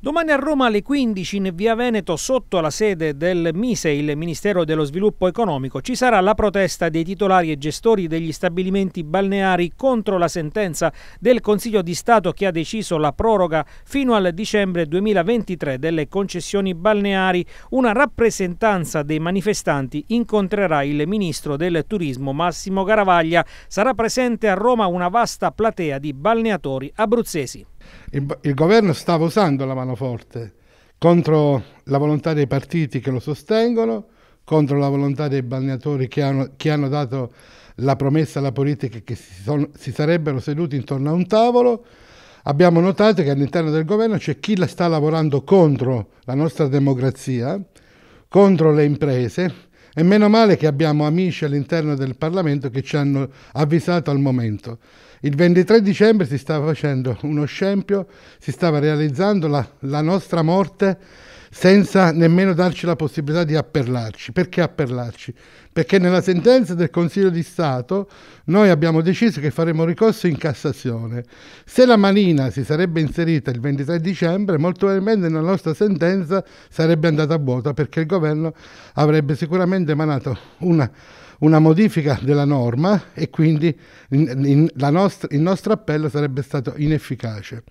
Domani a Roma alle 15 in via Veneto, sotto la sede del MISE, il Ministero dello Sviluppo Economico, ci sarà la protesta dei titolari e gestori degli stabilimenti balneari contro la sentenza del Consiglio di Stato che ha deciso la proroga fino al dicembre 2023 delle concessioni balneari. Una rappresentanza dei manifestanti incontrerà il Ministro del Turismo Massimo Garavaglia. Sarà presente a Roma una vasta platea di balneatori abruzzesi il, il governo stava usando la mano forte contro la volontà dei partiti che lo sostengono, contro la volontà dei balneatori che hanno, che hanno dato la promessa alla politica che si, sono, si, sarebbero seduti intorno a un tavolo. Abbiamo notato che all'interno del governo c'è chi la sta lavorando contro la nostra democrazia, contro le imprese, e meno male che abbiamo amici all'interno del Parlamento che ci hanno avvisato al momento. Il 23 dicembre si stava facendo uno scempio, si stava realizzando la, la nostra morte senza nemmeno darci la possibilità di appellarci. Perché appellarci? Perché nella sentenza del Consiglio di Stato noi abbiamo deciso che faremo ricorso in Cassazione. Se la manina si sarebbe inserita il 23 dicembre, molto probabilmente la nostra sentenza sarebbe andata a vuota perché il governo avrebbe sicuramente emanato una una modifica della norma e quindi in, in, nostra, il nostro appello sarebbe stato inefficace.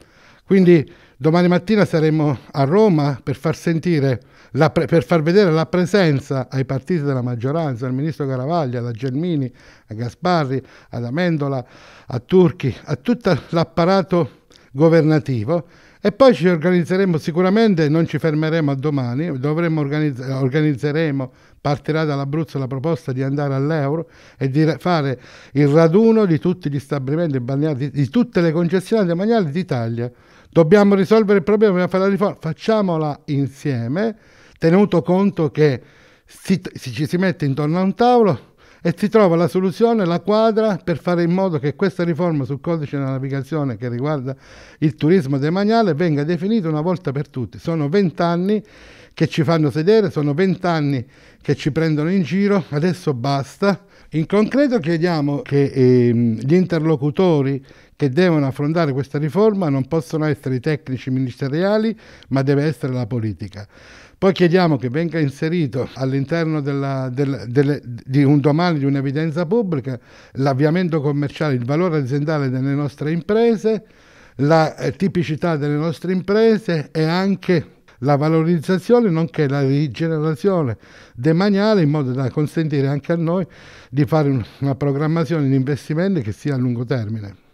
Quindi domani mattina saremo a Roma per far, sentire, la, per far vedere la presenza ai partiti della maggioranza, al ministro Caravaglia, alla Gelmini, a Gasparri, ad Amendola, a Turchi, a tutto l'apparato governativo e poi ci organizzeremo sicuramente, non ci fermeremo a domani, organizz organizzeremo, partirà dall'Abruzzo la proposta di andare all'Euro e di fare il raduno di tutti gli stabilimenti balneari, di, di tutte le concessionarie balneari d'Italia Dobbiamo risolvere il problema, dobbiamo fare la riforma, facciamola insieme, tenuto conto che si, ci si mette intorno a un tavolo e si trova la soluzione, la quadra per fare in modo che questa riforma sul codice della navigazione che riguarda il turismo demaniale venga definita una volta per tutte. Sono vent'anni che ci fanno sedere, sono vent'anni che ci prendono in giro, adesso basta. In concreto chiediamo che ehm, gli interlocutori che devono affrontare questa riforma non possono essere i tecnici ministeriali, ma deve essere la politica. Poi chiediamo che venga inserito all'interno della, della, delle, di un domani di un'evidenza pubblica l'avviamento commerciale, il valore aziendale delle nostre imprese, la eh, tipicità delle nostre imprese e anche la valorizzazione nonché la rigenerazione demaniale in modo da consentire anche a noi di fare una programmazione di investimenti che sia a lungo termine.